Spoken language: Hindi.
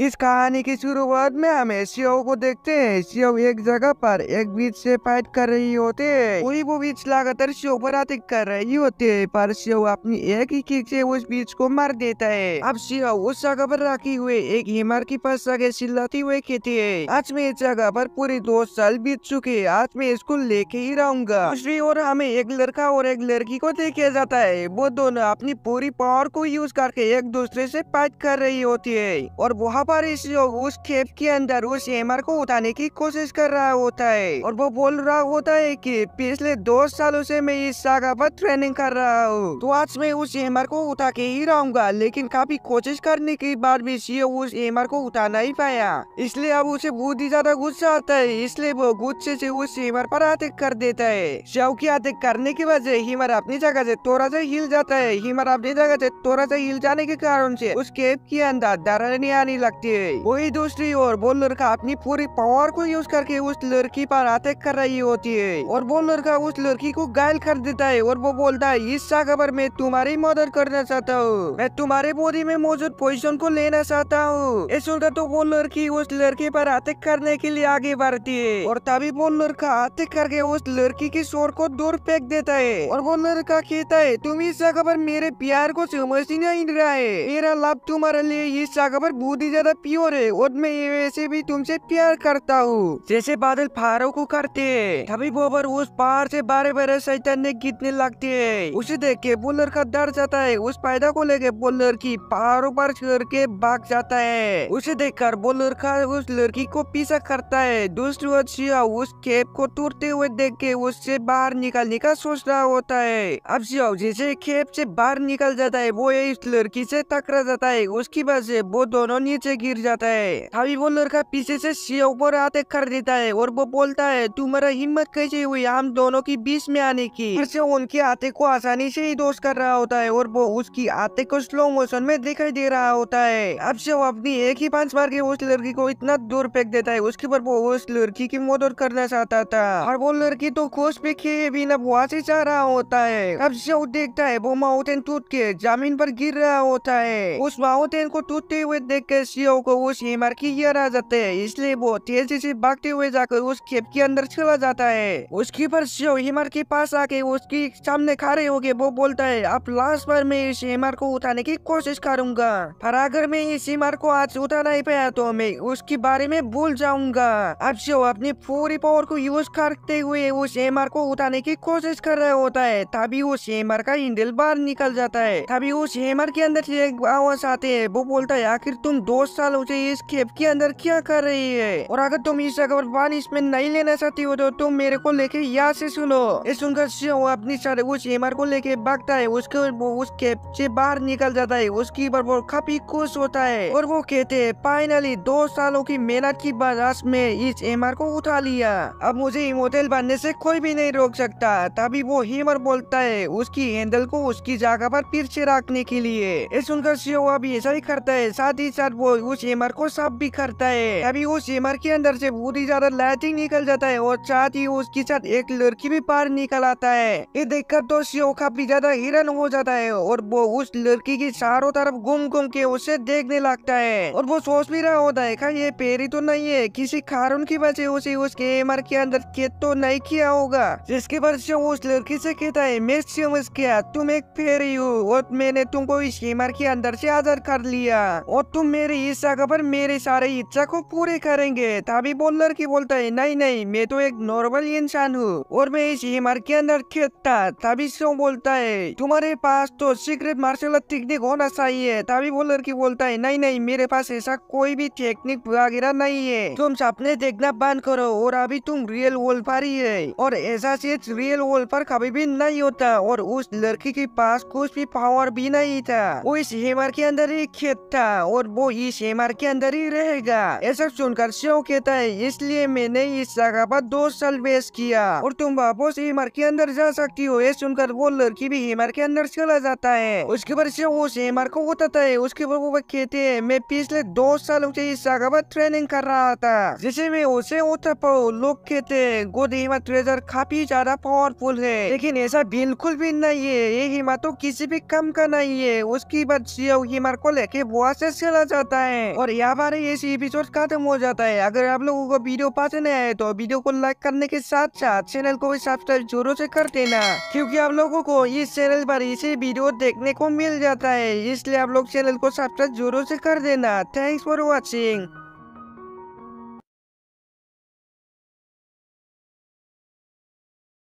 इस कहानी की शुरुआत में हम एशियो को देखते हैं एशियो एक जगह पर एक बीच से फाइट कर रही होते है वही वो बीच लगातार शिव पर अटैक कर रही होते है पर शिव अपनी एक ही किक से उस बीच को मार देता है अब शिव उस जगह पर रखी हुए एक हिमर के पास जगह चिल्लाते हुए कहते है आज में इस जगह पर पूरे दो साल बीत चुके है आज मैं इसको लेके ही रहूंगा दूसरी ओर हमें एक लड़का और एक लड़की को देखा जाता है वो दोनों अपनी पूरी पावर को यूज करके एक दूसरे से फाइट कर रही होती है और वह वहाँ पर इस उस खेप के अंदर उस एमर को उठाने की कोशिश कर रहा होता है और वो बोल रहा होता है कि पिछले दो सालों से मैं इस सागा पर ट्रेनिंग कर रहा हूँ तो आज मैं उस एमर को उठा के ही रहूंगा लेकिन काफी कोशिश करने के बाद भी सीओ उस एमर को उठा नहीं पाया इसलिए अब उसे बहुत ही ज्यादा गुस्सा आता है इसलिए वो गुस्से से उस एमर पर अटैक कर देता है शव की अटैक करने की वजह हिमर अपनी जगह से थोड़ा सा हिल जाता है हिमर अपनी जगह से थोड़ा सा हिल जाने के कारण से उस केप के अंदर दरने आने लगा सकती है वही दूसरी ओर वो लड़का अपनी पूरी पावर को यूज करके उस लड़की पर अटैक कर रही होती है और वो लड़का उस लड़की को घायल कर देता है और वो बोलता है इस खबर में तुम्हारी मदद करना चाहता हूँ मैं तुम्हारे बॉडी में मौजूद पोजिशन को लेना चाहता हूँ तो वो लड़की उस लड़की पर अटैक करने के लिए आगे बढ़ती है और तभी वो लड़का अटैक करके उस लड़की के शोर को दूर फेंक देता है और वो लड़का कहता है तुम इस खबर मेरे प्यार को समझ ही नहीं रहा है मेरा लाभ तुम्हारे लिए इस खबर बूढ़ी ज्यादा प्योर है और मैं वैसे भी तुमसे प्यार करता हूँ जैसे बादल फारों को करते है तभी बोबर उस पार से बारह बारह ने गिरने लगते है उसे देख के बुल्लर का डर जाता है उस पैदा को लेके बुल्लर की पहाड़ों पर छोड़ के भाग जाता है उसे देख कर वो लड़का उस लड़की को पीछा करता है दूसरी ओर शिया उस खेप को टूटते हुए देख के उससे बाहर निकलने का सोच रहा होता है अब शिया जैसे खेप से बाहर निकल जाता है वो इस लड़की से टकरा जाता है उसकी वजह से वो दोनों नीचे से गिर जाता है हावी वो लड़का पीछे से शिव पर हाथ कर देता है और वो बोलता है तुम्हारा हिम्मत कैसे हुई हम दोनों की बीच में आने की फिर से उनके आते को आसानी से ही दोष कर रहा होता है और वो उसकी आते को स्लो मोशन में दिखाई दे रहा होता है अब से वो अपनी एक ही पांच मार के उस लड़की को इतना दूर फेंक देता है उसके ऊपर वो उस लड़की की मदद करना चाहता था और वो लड़की तो खुश पे खेये भी नुआ से जा रहा होता है अब से वो देखता है वो माउटेन टूट के जमीन पर गिर रहा होता है उस माउटेन को टूटते हुए देख के शिव को उस हेमर की आ जाते हैं इसलिए वो तेजी से भागते हुए जाकर उस खेप के अंदर चला जाता है उसके पर शिव हेमर के पास आके उसकी सामने खड़े हो गए वो बोलता है अब लास्ट बार मैं इस हेमर को उठाने की कोशिश करूंगा पर अगर मैं इस हेमर को आज उठा नहीं पाया तो मैं उसके बारे में भूल जाऊंगा अब शिव अपनी पूरी पावर को यूज करते हुए उस हेमर को उठाने की कोशिश कर रहा होता है तभी उस हेमर का इंडल बाहर निकल जाता है तभी उस हेमर के अंदर आवाज आते है वो बोलता है आखिर तुम दो बहुत साल हो चाहिए इस खेप के अंदर क्या कर रही है और अगर तुम इस अकबर इसमें नहीं लेना चाहती हो तो तुम मेरे को लेके यहाँ से सुनो इस सुनकर वो अपनी सारे उस एमर को लेके भागता है उसके उस कैब से बाहर निकल जाता है उसकी पर वो काफी खुश होता है और वो कहते है फाइनली दो सालों की मेहनत की बर्दाश्त में इस एमर को उठा लिया अब मुझे मोटेल बनने से कोई भी नहीं रोक सकता तभी वो हेमर बोलता है उसकी हैंडल को उसकी जगह पर फिर से रखने के लिए ये सुनकर सीओ अभी ऐसा ही करता है साथ ही साथ वो उस एमर को सब भी करता है अभी उस एमर के अंदर से बहुत ही ज्यादा लाइटिंग निकल जाता है और साथ ही उसके साथ एक लड़की भी पार निकल आता है ये देखकर तो शिव काफी ज्यादा हिरन हो जाता है और वो उस लड़की की चारों तरफ घूम घूम के उसे देखने लगता है और वो सोच भी रहा होता है का ये पेरी तो नहीं है किसी कारण की वजह उसे उसके एमर के अंदर कैद तो नहीं किया होगा जिसके बाद से उस लड़की से कहता है मैं शिव गया तुम एक फेरी हो और मैंने तुमको इस एमर के अंदर से आजाद कर लिया और तुम मेरे इस जगह पर मेरे सारे इच्छा को पूरे करेंगे तभी बोलर की बोलता है नहीं नहीं मैं तो एक नॉर्मल इंसान हूँ और मैं इस हिमार के अंदर खेतता तभी सो बोलता है तुम्हारे पास तो सीक्रेट मार्शल आर्ट टेक्निक होना चाहिए तभी बोलर की बोलता है नहीं नहीं मेरे पास ऐसा कोई भी टेक्निक वगैरह नहीं है तुम सपने देखना बंद करो और अभी तुम रियल वर्ल्ड पर ही है और ऐसा चीज रियल वर्ल्ड पर कभी भी नहीं होता और उस लड़की के पास कुछ भी पावर भी नहीं था वो इस हेमर के अंदर ही खेत था और वो इस शेमर के अंदर ही रहेगा ऐसा सुनकर शो कहता है इसलिए मैंने इस जगह पर दो साल वेस्ट किया और तुम वापस हेमर के अंदर जा सकती हो ये सुनकर वो लड़की भी हेमर के अंदर चला जाता है उसके बाद से वो हेमर को उतारता है उसके बाद वो कहते हैं मैं पिछले दो सालों से इस जगह पर ट्रेनिंग कर रहा था जिसे मैं उसे उतर पाऊ लोग कहते हैं गोद हिमा ट्रेजर काफी ज्यादा पावरफुल है लेकिन ऐसा बिल्कुल भी नहीं है ये हिमा तो किसी भी कम का नहीं है उसके बाद शिव हिमर को लेके वो से चला जाता है है और यहाँ पर ऐसी एपिसोड खत्म हो जाता है अगर आप लोगों को वीडियो पसंद है तो वीडियो को लाइक करने के साथ साथ चैनल को भी सब्सक्राइब जरूर से कर देना क्योंकि आप लोगों को इस चैनल पर इसी वीडियो देखने को मिल जाता है इसलिए आप लोग चैनल को सब्सक्राइब जरूर से कर देना थैंक्स फॉर वॉचिंग